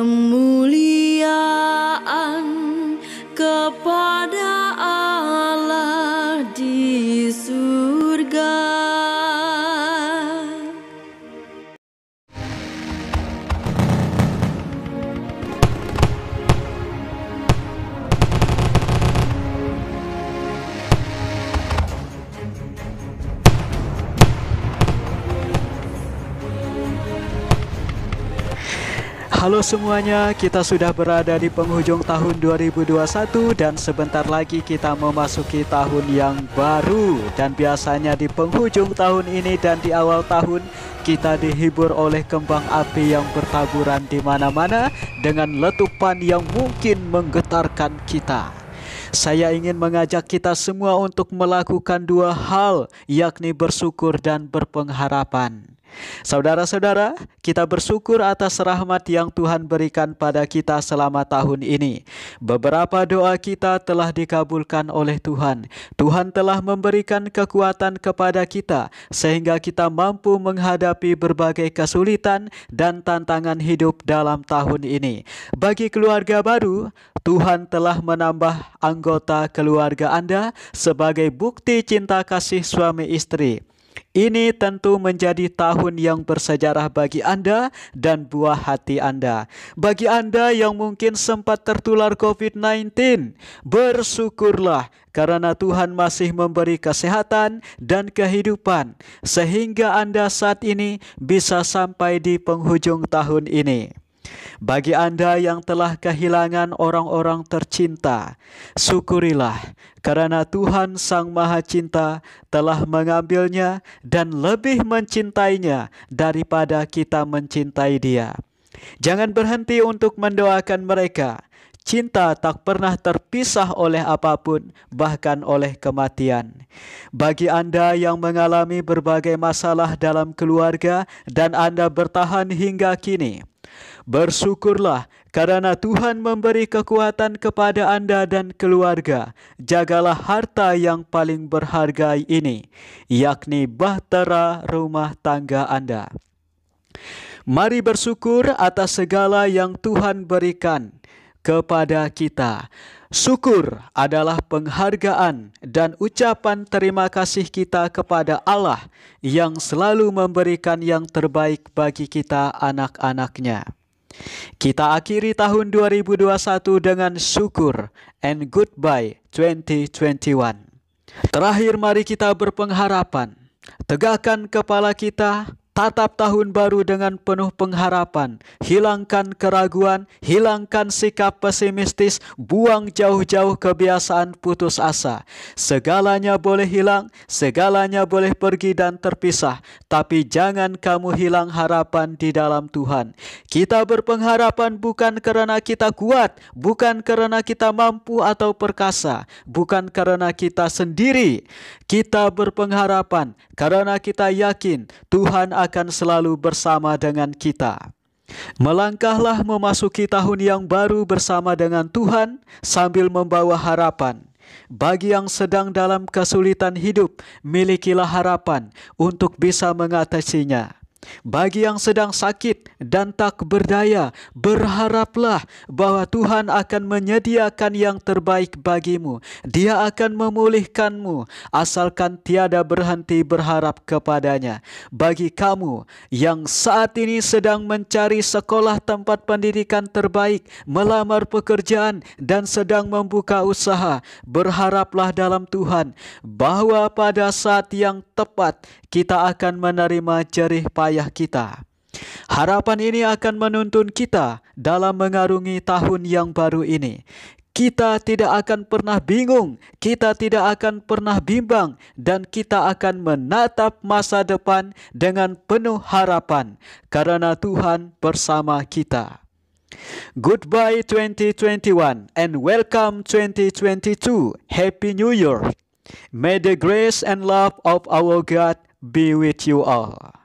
kemuliaan kepada Allah di surga. Halo semuanya, kita sudah berada di penghujung tahun 2021 dan sebentar lagi kita memasuki tahun yang baru Dan biasanya di penghujung tahun ini dan di awal tahun kita dihibur oleh kembang api yang bertaburan di mana-mana Dengan letupan yang mungkin menggetarkan kita saya ingin mengajak kita semua untuk melakukan dua hal, yakni bersyukur dan berpengharapan. Saudara-saudara, kita bersyukur atas rahmat yang Tuhan berikan pada kita selama tahun ini. Beberapa doa kita telah dikabulkan oleh Tuhan. Tuhan telah memberikan kekuatan kepada kita sehingga kita mampu menghadapi berbagai kesulitan dan tantangan hidup dalam tahun ini. Bagi keluarga baru, Tuhan telah menambah anggota keluarga Anda sebagai bukti cinta kasih suami istri. Ini tentu menjadi tahun yang bersejarah bagi Anda dan buah hati Anda. Bagi Anda yang mungkin sempat tertular COVID-19, bersyukurlah karena Tuhan masih memberi kesehatan dan kehidupan, sehingga Anda saat ini bisa sampai di penghujung tahun ini. Bagi Anda yang telah kehilangan orang-orang tercinta, syukurilah karena Tuhan Sang Maha Cinta telah mengambilnya dan lebih mencintainya daripada kita mencintai Dia. Jangan berhenti untuk mendoakan mereka. Cinta tak pernah terpisah oleh apapun, bahkan oleh kematian. Bagi Anda yang mengalami berbagai masalah dalam keluarga dan Anda bertahan hingga kini, Bersyukurlah karena Tuhan memberi kekuatan kepada Anda dan keluarga. Jagalah harta yang paling berharga ini, yakni bahtera rumah tangga Anda. Mari bersyukur atas segala yang Tuhan berikan kepada kita. Syukur adalah penghargaan dan ucapan terima kasih kita kepada Allah yang selalu memberikan yang terbaik bagi kita anak-anaknya. Kita akhiri tahun 2021 dengan syukur and goodbye 2021. Terakhir mari kita berpengharapan, tegakkan kepala kita, Tatap tahun baru dengan penuh pengharapan. Hilangkan keraguan, hilangkan sikap pesimistis, buang jauh-jauh kebiasaan putus asa. Segalanya boleh hilang, segalanya boleh pergi dan terpisah, tapi jangan kamu hilang harapan di dalam Tuhan. Kita berpengharapan bukan karena kita kuat, bukan karena kita mampu atau perkasa, bukan karena kita sendiri. Kita berpengharapan karena kita yakin Tuhan akan akan selalu bersama dengan kita. Melangkahlah memasuki tahun yang baru bersama dengan Tuhan sambil membawa harapan. Bagi yang sedang dalam kesulitan hidup, milikilah harapan untuk bisa mengatasinya. Bagi yang sedang sakit dan tak berdaya, berharaplah bahwa Tuhan akan menyediakan yang terbaik bagimu. Dia akan memulihkanmu, asalkan tiada berhenti berharap kepadanya. Bagi kamu yang saat ini sedang mencari sekolah tempat pendidikan terbaik, melamar pekerjaan, dan sedang membuka usaha, berharaplah dalam Tuhan bahwa pada saat yang tepat kita akan menerima jerih payah wilayah kita. Harapan ini akan menuntun kita dalam mengarungi tahun yang baru ini. Kita tidak akan pernah bingung, kita tidak akan pernah bimbang, dan kita akan menatap masa depan dengan penuh harapan karena Tuhan bersama kita. Goodbye 2021 and welcome 2022. Happy New Year. May the grace and love of our God be with you all.